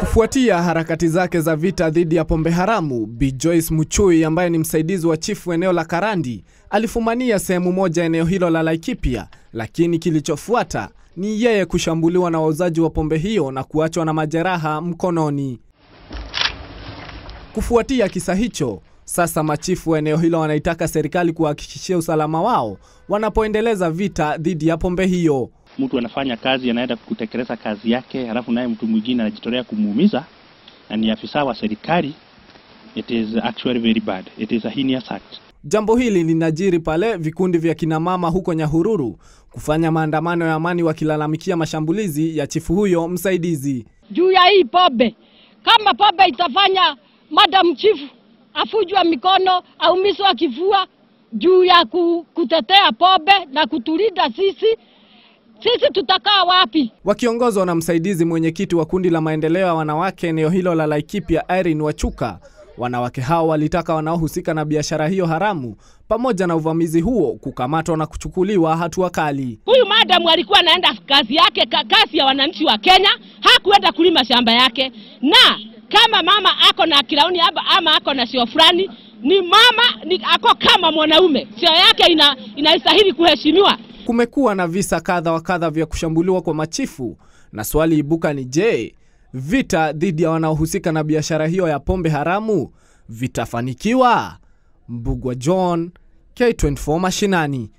Kufuatia harakati zake za vita dhidi ya pombe haramu, Bi Joyce Muchui ambaye ni msaidizi wa chifu eneo la Karandi alifumania sehemu moja eneo hilo la Laikipia, lakini kilichofuata ni yeye kushambuliwa na wauzaji wa pombe hiyo na kuachwa na majeraha mkononi. Kufuatia kisa hicho, sasa machifu wa eneo hilo wanaitaka serikali kuhakikishia usalama wao wanapoendeleza vita dhidi ya pombe hiyo mtu anafanya kazi, anaenda kutekeleza kazi yake, halafu naye mtu mwingine anajitolea kumuumiza na ni afisa wa serikali, it is actually very bad, it is a heinous act. Jambo hili linajiri pale vikundi vya kinamama huko Nyahururu kufanya maandamano ya amani wakilalamikia mashambulizi ya chifu huyo msaidizi. Juu ya hii pombe, kama pobe itafanya madam chifu afujwa mikono, aumizwa kifua juu ya kutetea pobe na kutulinda sisi sisi tutakaa wapi? Wakiongozwa na msaidizi mwenyekiti wa kundi la maendeleo ya wanawake eneo hilo la Laikipia, Irene Wachuka, wanawake hao walitaka wanaohusika na biashara hiyo haramu pamoja na uvamizi huo kukamatwa na kuchukuliwa hatua kali. Huyu madamu alikuwa anaenda kazi yake, kazi ya wananchi wa Kenya, hakuenda kulima shamba yake, na kama mama ako na kilauni ama ako na sio fulani ni mama ni ako kama mwanaume, sio yake ina, inastahili kuheshimiwa. Kumekuwa na visa kadha wa kadha vya kushambuliwa kwa machifu, na swali ibuka ni je, vita dhidi ya wanaohusika na biashara hiyo ya pombe haramu vitafanikiwa? Mbugwa John, K24 Mashinani.